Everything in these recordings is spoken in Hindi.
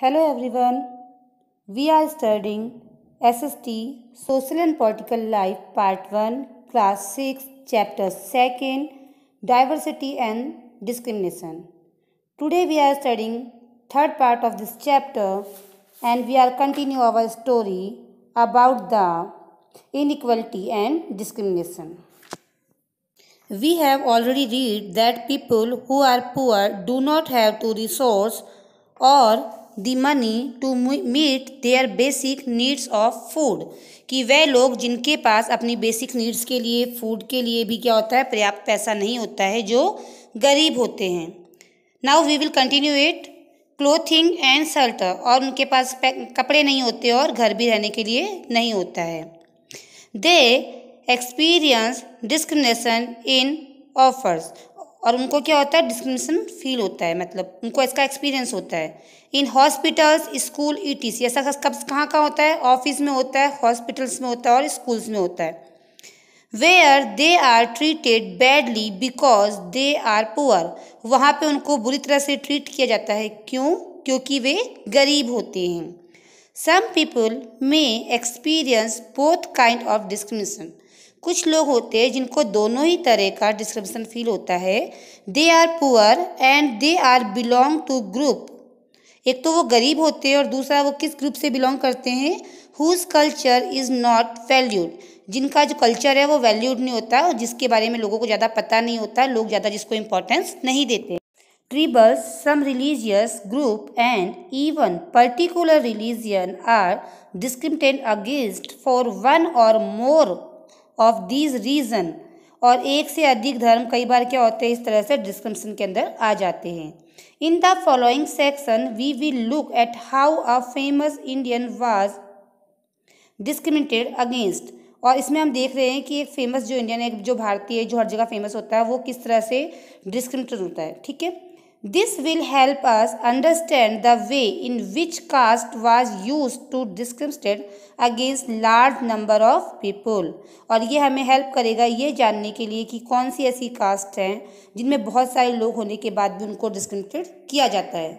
Hello everyone. We are studying SST Social and Political Life Part 1 Class 6 Chapter 2nd Diversity and Discrimination. Today we are studying third part of this chapter and we are continue our story about the inequality and discrimination. We have already read that people who are poor do not have to resource or the money to meet their basic needs of food कि वह लोग जिनके पास अपनी बेसिक नीड्स के लिए फूड के लिए भी क्या होता है पर्याप्त पैसा नहीं होता है जो गरीब होते हैं now we will continue it clothing and shelter और उनके पास कपड़े नहीं होते और घर भी रहने के लिए नहीं होता है they experience discrimination in offers और उनको क्या होता है डिस्क्रिमिनेशन फील होता है मतलब उनको इसका एक्सपीरियंस होता है in hospitals school E T C ऐसा कब कहाँ कहाँ होता है ऑफिस में होता है हॉस्पिटल्स में होता है और स्कूल्स में होता है are they are treated badly because they are poor वहाँ पे उनको बुरी तरह से ट्रीट किया जाता है क्यों क्योंकि वे गरीब होते हैं सम पीपल में experience both kind of discrimination कुछ लोग होते हैं जिनको दोनों ही तरह का डिस्क्रिप्शन फील होता है they are poor and they are belong to group एक तो वो गरीब होते हैं और दूसरा वो किस ग्रुप से बिलोंग करते हैं whose culture is not valued जिनका जो कल्चर है वो वैल्यूड नहीं होता और जिसके बारे में लोगों को ज़्यादा पता नहीं होता लोग ज़्यादा जिसको इम्पोर्टेंस नहीं देते tribals some religious group and even particular religion are discriminate against for one or more of these reason और एक से अधिक धर्म कई बार क्या होते हैं इस तरह से डिस्क्रिप्शन के अंदर आ जाते हैं in the following section we will look at how a famous Indian was discriminated against और इसमें हम देख रहे हैं कि एक फेमस जो इंडियन है जो भारतीय जो हर जगह फेमस होता है वो किस तरह से डिस्क्रिमिनेटेड होता है ठीक है this will help us understand the way in which caste was used to discriminate against large number of people और ये हमें हेल्प करेगा ये जानने के लिए कि कौन सी ऐसी कास्ट हैं जिनमें बहुत सारे लोग होने के बाद भी उनको डिस्क्रिमिनेट किया जाता है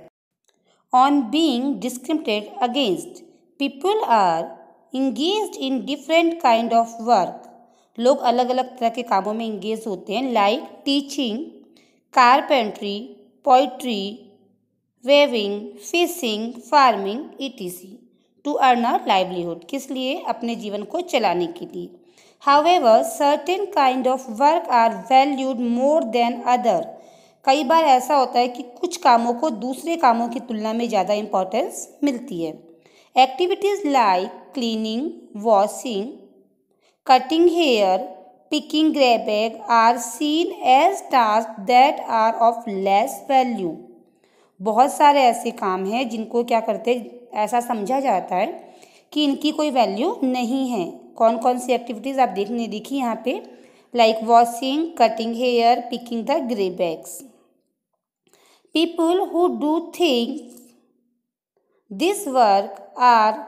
on being discriminate against people are engage in different kind of work लोग अलग अलग तरह के कामों में इंगेज होते हैं like teaching carpentry poetry, weaving fishing farming etc to earn a livelihood किस लिए अपने जीवन को चलाने के लिए however certain kind of work are valued more than other कई बार ऐसा होता है कि कुछ कामों को दूसरे कामों की तुलना में ज़्यादा इम्पोर्टेंस मिलती है activities like cleaning washing cutting hair picking grey bag are seen as tasks that are of less value. बहुत सारे ऐसे काम हैं जिनको क्या करते ऐसा समझा जाता है कि इनकी कोई वैल्यू नहीं है कौन कौन सी एक्टिविटीज़ आप देखने देखी यहाँ पे like washing cutting hair picking the grey bags people who do think this work are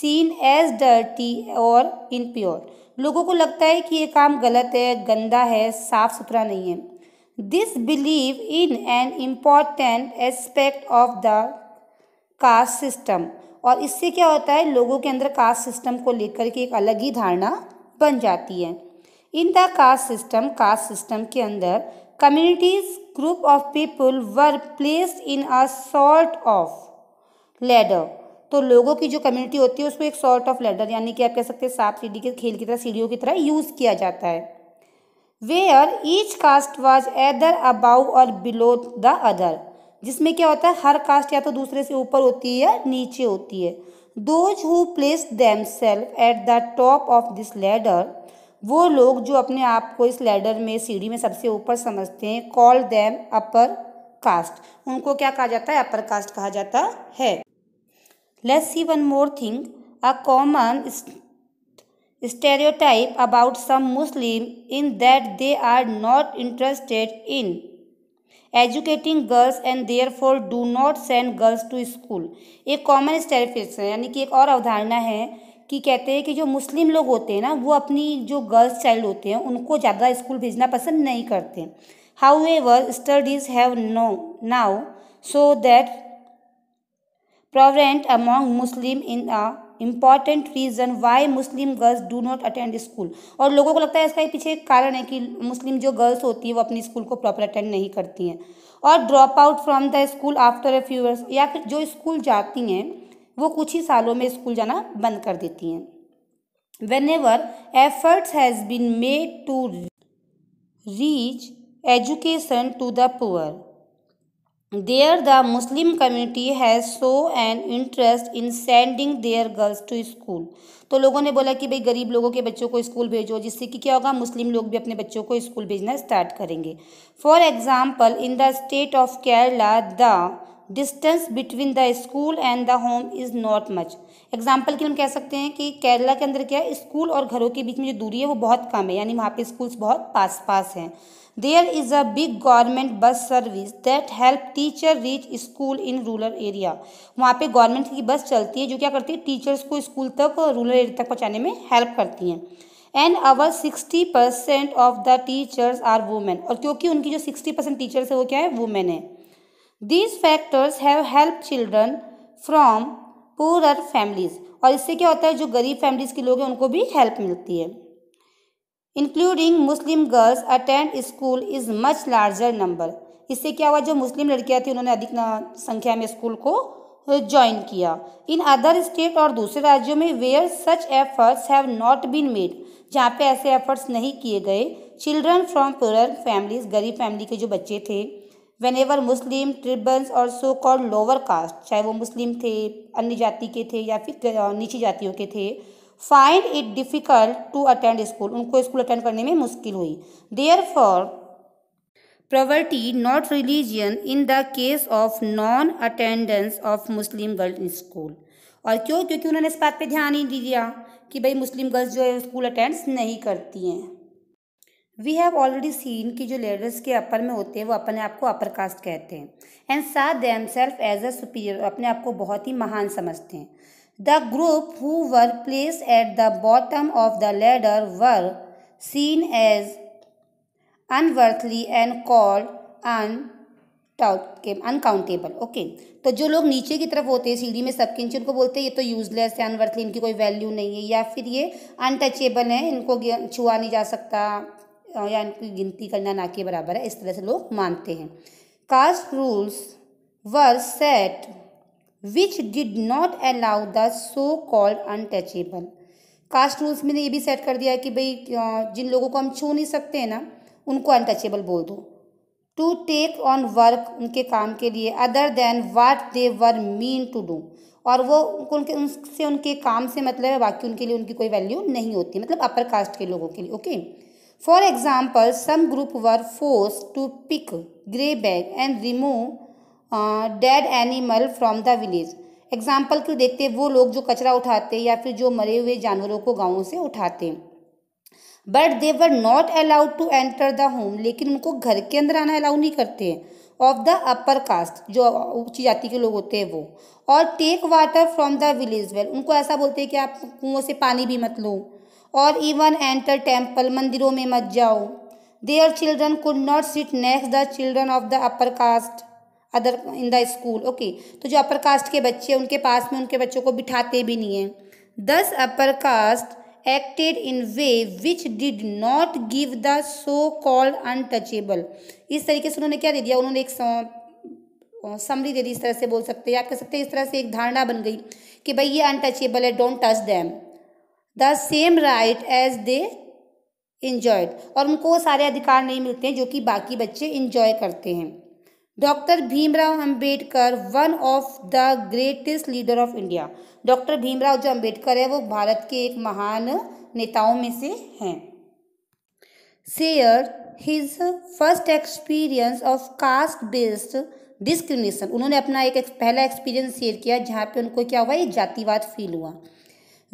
seen as dirty और इनप्योर लोगों को लगता है कि ये काम गलत है गंदा है साफ़ सुथरा नहीं है this believe in an important aspect of the caste system और इससे क्या होता है लोगों के अंदर कास्ट सिस्टम को लेकर के एक अलग ही धारणा बन जाती है in the caste system caste system के अंदर communities group of people were placed in a sort of ladder तो लोगों की जो कम्युनिटी होती है उसको एक सॉर्ट ऑफ लेडर यानी कि आप कह सकते हैं सांप सीढ़ी के खेल की तरह सीढ़ियों की तरह यूज़ किया जाता है where each caste was either above or below the other जिसमें क्या होता है हर कास्ट या तो दूसरे से ऊपर होती है या नीचे होती है those who place themselves at the top of this ladder वो लोग जो अपने आप को इस लेडर में सीढ़ी में सबसे ऊपर समझते हैं कॉल दैम अपर कास्ट उनको क्या कहा जाता है अपर कास्ट कहा जाता है Let's see one more thing A common stereotype about some Muslim in that they are not interested in educating girls and therefore do not send girls to school एक कॉमन है यानी कि एक और अवधारणा है कि कहते हैं कि जो मुस्लिम लोग होते हैं ना वो अपनी जो गर्ल्स चाइल्ड होते हैं उनको ज़्यादा स्कूल भेजना पसंद नहीं करते however studies have no now so that prevalent among Muslim in a important reason why Muslim girls do not attend school और लोगों को लगता है इसका पीछे एक कारण है कि मुस्लिम जो गर्ल्स होती हैं वो अपनी स्कूल को प्रॉपर अटेंड नहीं करती हैं और drop out from the school after a few years या फिर जो स्कूल जाती हैं वो कुछ ही सालों में स्कूल जाना बंद कर देती हैं whenever efforts has been made to reach education to the poor there the Muslim community has show an interest in sending their girls to school तो लोगों ने बोला कि भाई गरीब लोगों के बच्चों को स्कूल भेजो जिससे कि क्या होगा मुस्लिम लोग भी अपने बच्चों को स्कूल भेजना स्टार्ट करेंगे for example in the state of Kerala the distance between the school and the home is not much example के हम कह सकते हैं कि केरला के अंदर क्या है स्कूल और घरों के बीच में जो दूरी है वो बहुत कम है यानी वहाँ पे स्कूल्स बहुत पास पास हैं there is a big government bus service that help teacher reach school in rural area वहाँ पे गवर्नमेंट की बस चलती है जो क्या करती है टीचर्स को स्कूल तक रूरल एरिया तक पहुँचाने में हेल्प करती हैं and over sixty percent of the teachers are women और क्योंकि उनकी जो सिक्सटी परसेंट टीचर्स है वो क्या है वुमेन है these factors have help children from poor families और इससे क्या होता है जो गरीब फैमिलीज़ के लोग हैं उनको भी हेल्प मिलती है including Muslim girls attend school is much larger number इससे क्या हुआ जो मुस्लिम लड़कियाँ थी उन्होंने अधिक संख्या में स्कूल को ज्वाइन किया इन अदर स्टेट और दूसरे राज्यों में where such efforts have not been made जहाँ पे ऐसे एफर्ट्स नहीं किए गए चिल्ड्रन फ्रॉम पुअर फैमिलीज गरीब फैमिली के जो बच्चे थे वेन एवर मुस्लिम ट्रिबल्स और सो कॉल लोअर कास्ट चाहे वो मुस्लिम थे अन्य जाति के थे या फिर नीची जातियों के थे find it difficult to attend school उनको स्कूल अटेंड करने में मुश्किल हुई therefore poverty not religion in the case of non attendance of Muslim girl in school और क्यों क्योंकि उन्होंने इस बात पर ध्यान ही नहीं दिया कि भाई मुस्लिम गर्ल्स जो है स्कूल अटेंड्स नहीं करती हैं वी हैव ऑलरेडी सीन कि जो लेडर्स के अपर में होते हैं वो अपने आप को अपर कास्ट कहते हैं एंड साथ themselves as a superior अपने आप को बहुत ही महान समझते हैं the group who were place at the bottom of the ladder were seen as unworthy and called un untouchable okay तो जो लोग नीचे की तरफ होते हैं सीढ़ी में सबके नीचे उनको बोलते हैं ये तो यूजलेस है अनवर्थली इनकी कोई वैल्यू नहीं है या फिर ये अनटचेबल है इनको छुआ नहीं जा सकता या इनकी गिनती करना ना के बराबर है इस तरह से लोग मानते हैं caste rules were set which did not allow the so called untouchable caste rules में ये भी सेट कर दिया है कि भाई जिन लोगों को हम छू नहीं सकते हैं ना उनको अनटचेबल बोल दो टू टेक ऑन वर्क उनके काम के लिए other than what they were mean to do और वो उनके उनसे उनके काम से मतलब है बाकी उनके लिए उनकी कोई वैल्यू नहीं होती मतलब अपर कास्ट के लोगों के लिए okay okay? For example, some group were forced to pick greyback and remove dead animal from the village example क्यों देखते हैं वो लोग जो कचरा उठाते या फिर जो मरे हुए जानवरों को गाँवों से उठाते but they were not allowed to enter the home लेकिन उनको घर के अंदर आना अलाउ नहीं करते ऑफ द अपर कास्ट जो ऊँची जाति के लोग होते हैं वो और take water from the village well उनको ऐसा बोलते हैं कि आप कुओं से पानी भी मत लो और इवन एंटर टेम्पल मंदिरों में मत जाओ their children could not sit next the children of the upper caste other in the school okay तो जो अपर कास्ट के बच्चे उनके पास में उनके बच्चों को बिठाते भी नहीं हैं thus upper caste acted in way which did not give the so called untouchable इस तरीके से उन्होंने क्या दे दिया उन्होंने एक समरी दे दी इस तरह से बोल सकते हैं आप कह सकते हैं इस तरह से एक धारणा बन गई कि भाई ये अनटचेबल है don't touch them the same right as they enjoyed और उनको वो सारे अधिकार नहीं मिलते हैं जो कि बाकी बच्चे इंजॉय करते हैं doctor Bhimrao Ambedkar one of the greatest leader of India doctor Bhimrao जो अंबेडकर है वो भारत के एक महान नेताओं में से हैं share his first experience of caste based discrimination उन्होंने अपना एक पहला एक्सपीरियंस शेयर किया जहाँ पे उनको क्या हुआ ये जातिवाद फील हुआ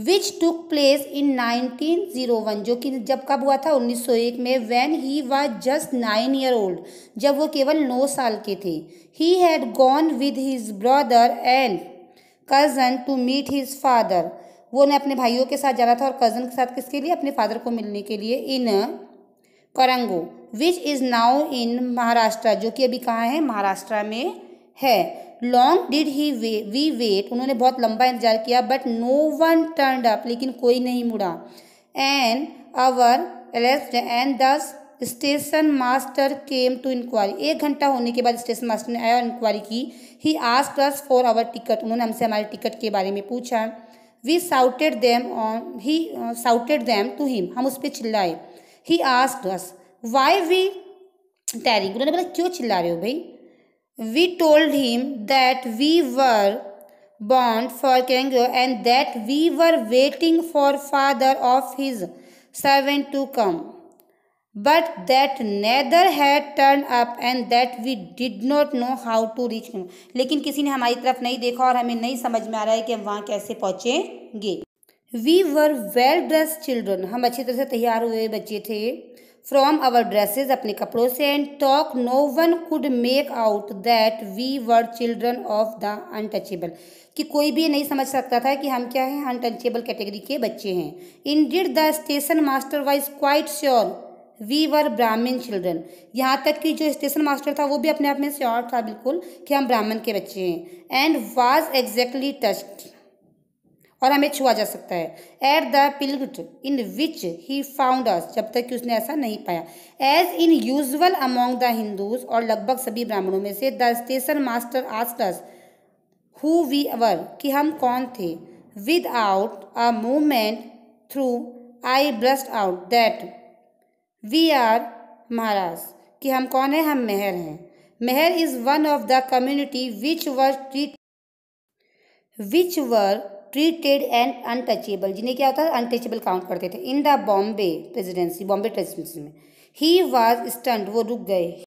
विच टुक प्लेस इन 1901 जो कि जब कब हुआ था 1901 में when he was just nine year old जब वो केवल नौ साल के थे he had gone with his brother and cousin to meet his father वो ने अपने भाइयों के साथ जाना था और कज़न के साथ किसके लिए अपने फादर को मिलने के लिए in Goregaon which is now in Maharashtra जो कि अभी कहाँ है महाराष्ट्र में है long did he way we wait उन्होंने बहुत लंबा इंतजार किया but no one turn up लेकिन कोई नहीं मुड़ा and hour arrest and thus station master came to inquiry एक घंटा होने के बाद स्टेशन मास्टर ने आया और इंक्वायरी की ही आज प्लस फॉर आवर टिकट उन्होंने हमसे हमारे टिकट के बारे में पूछा we shouted them on he shouted them to him हम उस पर चिल्लाए he asked us why we tarrying उन्होंने बोला क्यों चिल्ला रहे हो भाई We told him that we were bound for kangaroo and that we were waiting for father of his servant to come. But that neither had turned up and that we did not know how to reach him. lekin kisi ne hamari taraf nahi dekha aur hame nahi samajh mein aa raha hai ki hum wahan kaise pahunchenge we were well dressed children hum अच्छी tarah se taiyar hue बच्चे the फ्रॉम आवर ड्रेसेज अपने कपड़ों से and talk no one could make out that we were children of the untouchable कि कोई भी नहीं समझ सकता था कि हम क्या हैं अनटचेबल कैटेगरी के बच्चे हैं in did the station master wise quite sure we were Brahmin children यहाँ तक कि जो स्टेशन मास्टर था वो भी अपने आप में श्योर था बिल्कुल कि हम ब्राह्मण के बच्चे हैं एंड वाज एग्जैक्टली टस्ट और हमें छुआ जा सकता है at the pilot in which he found us जब तक कि उसने ऐसा नहीं पाया as in usual among the Hindus और लगभग सभी ब्राह्मणों में से the station master asked us who we our कि हम कौन थे without a movement through I burst out that we are Maharaj कि हम कौन है हम मेहर हैं Mahar is one of the community which were treat which were treated and untouchable जिन्हें क्या होता है अनटचेबल काउंट करते थे in the Bombay presidency Bombay presidency में ही वाज स्टंट वो रुक गए